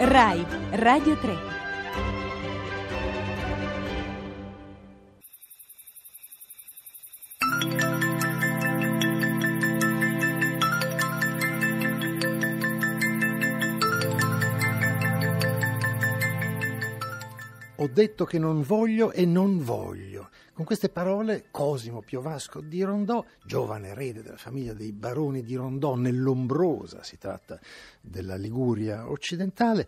RAI Radio 3 Ho detto che non voglio e non voglio. Con queste parole Cosimo Piovasco di Rondò, giovane erede della famiglia dei baroni di Rondò nell'Ombrosa, si tratta della Liguria occidentale,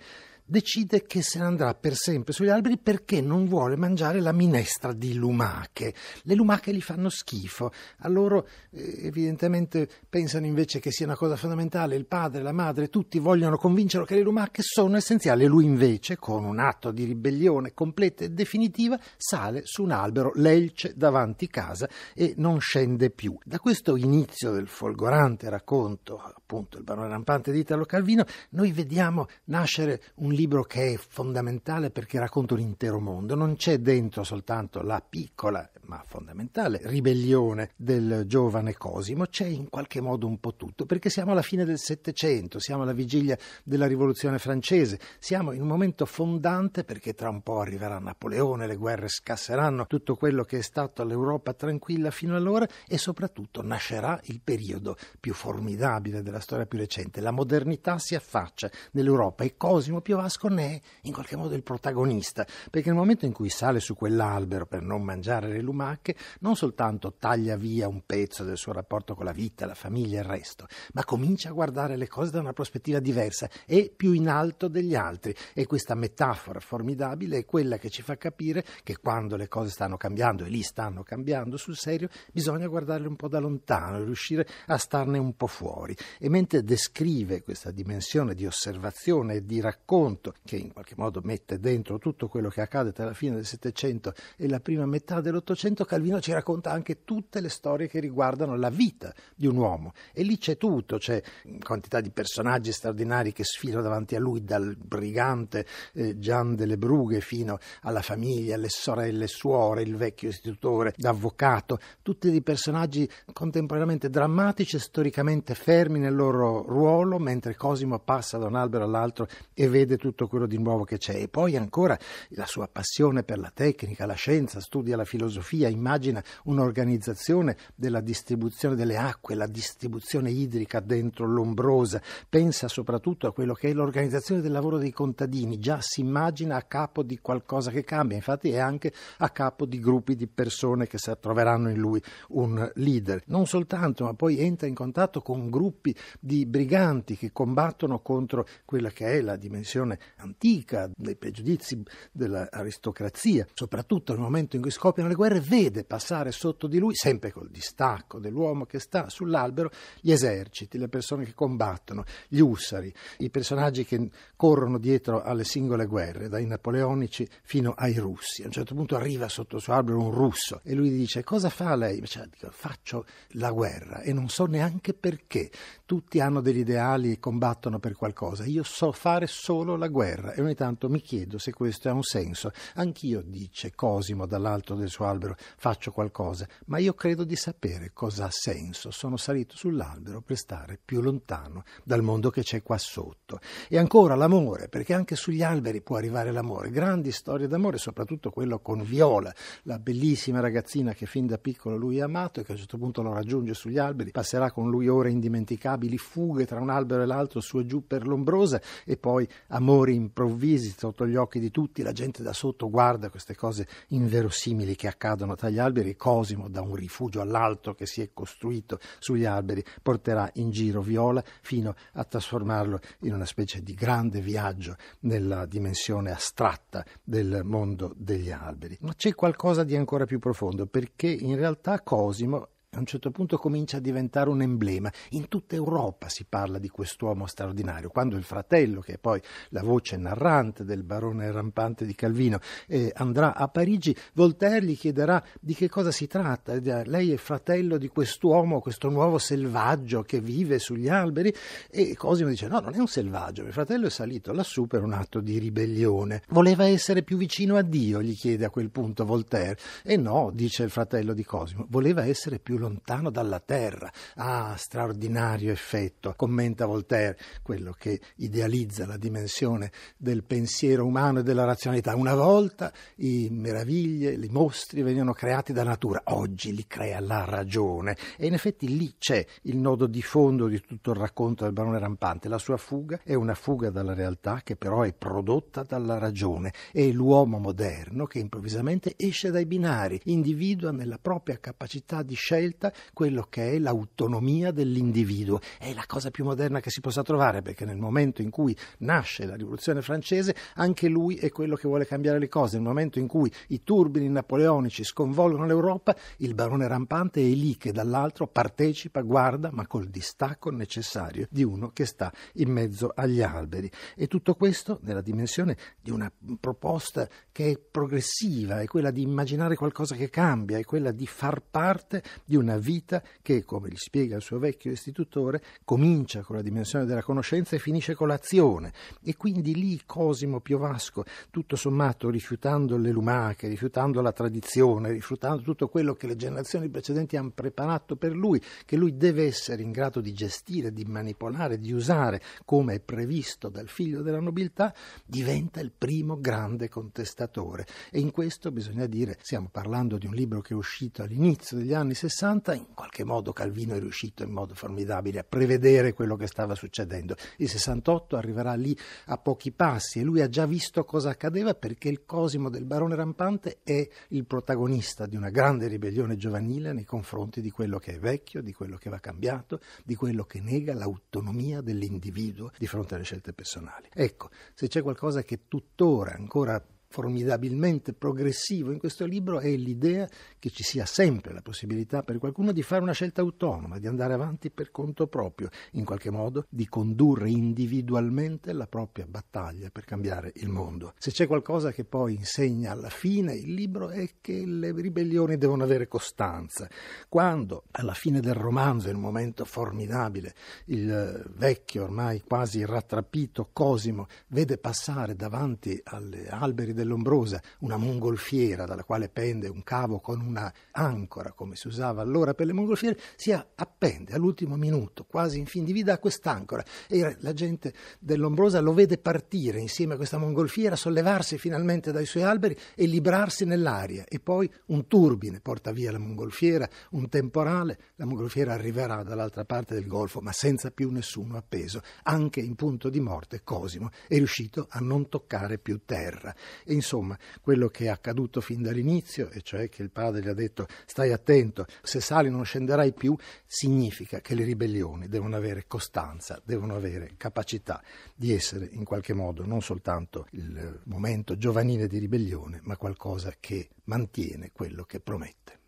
decide che se ne andrà per sempre sugli alberi perché non vuole mangiare la minestra di lumache. Le lumache gli fanno schifo, a loro eh, evidentemente pensano invece che sia una cosa fondamentale, il padre, la madre, tutti vogliono convincerlo che le lumache sono essenziali, lui invece, con un atto di ribellione completa e definitiva, sale su un albero, l'elce davanti casa e non scende più. Da questo inizio del folgorante racconto, appunto il barone rampante di Italo Calvino, noi vediamo nascere un libro che è fondamentale perché racconta un intero mondo, non c'è dentro soltanto la piccola ma fondamentale ribellione del giovane Cosimo, c'è in qualche modo un po' tutto, perché siamo alla fine del Settecento, siamo alla vigilia della Rivoluzione francese, siamo in un momento fondante perché tra un po' arriverà Napoleone, le guerre scasseranno tutto quello che è stato l'Europa tranquilla fino allora e soprattutto nascerà il periodo più formidabile della storia più recente, la modernità si affaccia nell'Europa e Cosimo Piovasco Bascon è in qualche modo il protagonista, perché nel momento in cui sale su quell'albero per non mangiare le lumache, non soltanto taglia via un pezzo del suo rapporto con la vita, la famiglia e il resto, ma comincia a guardare le cose da una prospettiva diversa e più in alto degli altri. E questa metafora formidabile è quella che ci fa capire che quando le cose stanno cambiando, e lì stanno cambiando sul serio, bisogna guardarle un po' da lontano e riuscire a starne un po' fuori. E mentre descrive questa dimensione di osservazione e di racconto, Settecento, che in qualche modo mette dentro tutto quello che accade tra la fine del Settecento e la prima metà dell'Ottocento, Calvino ci racconta anche tutte le storie che riguardano la vita di un uomo. E lì c'è tutto, c'è quantità di personaggi straordinari che sfilano davanti a lui, dal brigante eh, Gian delle Brughe fino alla famiglia, alle sorelle, suore, il vecchio istitutore, l'avvocato, tutti dei personaggi contemporaneamente drammatici e storicamente fermi nel loro ruolo, mentre Cosimo passa da un albero all'altro e vede tutto quello di nuovo che c'è e poi ancora la sua passione per la tecnica, la scienza, studia la filosofia, immagina un'organizzazione della distribuzione delle acque, la distribuzione idrica dentro l'ombrosa, pensa soprattutto a quello che è l'organizzazione del lavoro dei contadini, già si immagina a capo di qualcosa che cambia, infatti è anche a capo di gruppi di persone che si troveranno in lui un leader. Non soltanto, ma poi entra in contatto con gruppi di briganti che combattono contro quella che è la dimensione tradizione antica, dei pregiudizi dell'aristocrazia, soprattutto nel momento in cui scoppiano le guerre, vede passare sotto di lui, sempre col distacco dell'uomo che sta sull'albero, gli eserciti, le persone che combattono, gli ussari, i personaggi che corrono dietro alle singole guerre, dai napoleonici fino ai russi. A un certo punto arriva sotto il suo albero un russo e lui dice cosa fa lei? Cioè, dico, faccio la guerra e non so neanche perché. Tutti hanno degli ideali e combattono per qualcosa. Io so fare solo la guerra e ogni tanto mi chiedo se questo ha un senso. Anch'io, dice Cosimo dall'alto del suo albero, faccio qualcosa, ma io credo di sapere cosa ha senso. Sono salito sull'albero per stare più lontano dal mondo che c'è qua sotto. E ancora l'amore, perché anche sugli alberi può arrivare l'amore. Grandi storie d'amore, soprattutto quello con Viola, la bellissima ragazzina che fin da piccolo lui ha amato e che a un certo punto lo raggiunge sugli alberi, passerà con lui ore indimenticabili, fughe tra un albero e l'altro su e giù per l'ombrosa e poi amore amori improvvisi sotto gli occhi di tutti, la gente da sotto guarda queste cose inverosimili che accadono tra gli alberi, Cosimo da un rifugio all'altro che si è costruito sugli alberi porterà in giro Viola fino a trasformarlo in una specie di grande viaggio nella dimensione astratta del mondo degli alberi. Ma c'è qualcosa di ancora più profondo perché in realtà Cosimo a un certo punto comincia a diventare un emblema. In tutta Europa si parla di quest'uomo straordinario, quando il fratello, che è poi la voce narrante del barone rampante di Calvino, eh, andrà a Parigi, Voltaire gli chiederà di che cosa si tratta. Lei è fratello di quest'uomo, questo nuovo selvaggio che vive sugli alberi? E Cosimo dice no, non è un selvaggio, mio fratello è salito lassù per un atto di ribellione. Voleva essere più vicino a Dio, gli chiede a quel punto Voltaire. E no, dice il fratello di Cosimo, voleva essere più lontano dalla Terra. Ah, straordinario effetto, commenta Voltaire, quello che idealizza la dimensione del pensiero umano e della razionalità. Una volta i meraviglie, i mostri venivano creati da natura, oggi li crea la ragione. E in effetti lì c'è il nodo di fondo di tutto il racconto del barone rampante. La sua fuga è una fuga dalla realtà che però è prodotta dalla ragione. È l'uomo moderno che improvvisamente esce dai binari, individua nella propria capacità di scelta scelta quello che è l'autonomia dell'individuo. È la cosa più moderna che si possa trovare perché nel momento in cui nasce la rivoluzione francese anche lui è quello che vuole cambiare le cose. Nel momento in cui i turbini napoleonici sconvolgono l'Europa, il barone rampante è lì che dall'altro partecipa, guarda, ma col distacco necessario di uno che sta in mezzo agli alberi. E tutto questo nella dimensione di una proposta che è progressiva, è quella di immaginare qualcosa che cambia, è quella di far parte di una vita che, come gli spiega il suo vecchio istitutore, comincia con la dimensione della conoscenza e finisce con l'azione. E quindi lì Cosimo Piovasco, tutto sommato rifiutando le lumache, rifiutando la tradizione, rifiutando tutto quello che le generazioni precedenti hanno preparato per lui, che lui deve essere in grado di gestire, di manipolare, di usare, come è previsto dal figlio della nobiltà, diventa il primo grande contestatore. E in questo bisogna dire, stiamo parlando di un libro che è uscito all'inizio degli anni 60, 60, in qualche modo Calvino è riuscito in modo formidabile a prevedere quello che stava succedendo. Il 68 arriverà lì a pochi passi e lui ha già visto cosa accadeva perché il Cosimo del Barone Rampante è il protagonista di una grande ribellione giovanile nei confronti di quello che è vecchio, di quello che va cambiato, di quello che nega l'autonomia dell'individuo di fronte alle scelte personali. Ecco, se c'è qualcosa che tuttora ancora formidabilmente progressivo in questo libro è l'idea che ci sia sempre la possibilità per qualcuno di fare una scelta autonoma, di andare avanti per conto proprio, in qualche modo di condurre individualmente la propria battaglia per cambiare il mondo. Se c'è qualcosa che poi insegna alla fine il libro è che le ribellioni devono avere costanza. Quando alla fine del romanzo, in un momento formidabile, il vecchio ormai quasi rattrapito Cosimo vede passare davanti alle alberi dell'Ombrosa, una mongolfiera dalla quale pende un cavo con una ancora, come si usava allora per le mongolfiere, si appende all'ultimo minuto, quasi in fin di vita, a quest'ancora. E la gente dell'Ombrosa lo vede partire insieme a questa mongolfiera, sollevarsi finalmente dai suoi alberi e librarsi nell'aria. E poi un turbine porta via la mongolfiera, un temporale, la mongolfiera arriverà dall'altra parte del golfo, ma senza più nessuno appeso. Anche in punto di morte Cosimo è riuscito a non toccare più terra. E insomma, quello che è accaduto fin dall'inizio, e cioè che il padre gli ha detto stai attento, se sali non scenderai più, significa che le ribellioni devono avere costanza, devono avere capacità di essere in qualche modo non soltanto il momento giovanile di ribellione, ma qualcosa che mantiene quello che promette.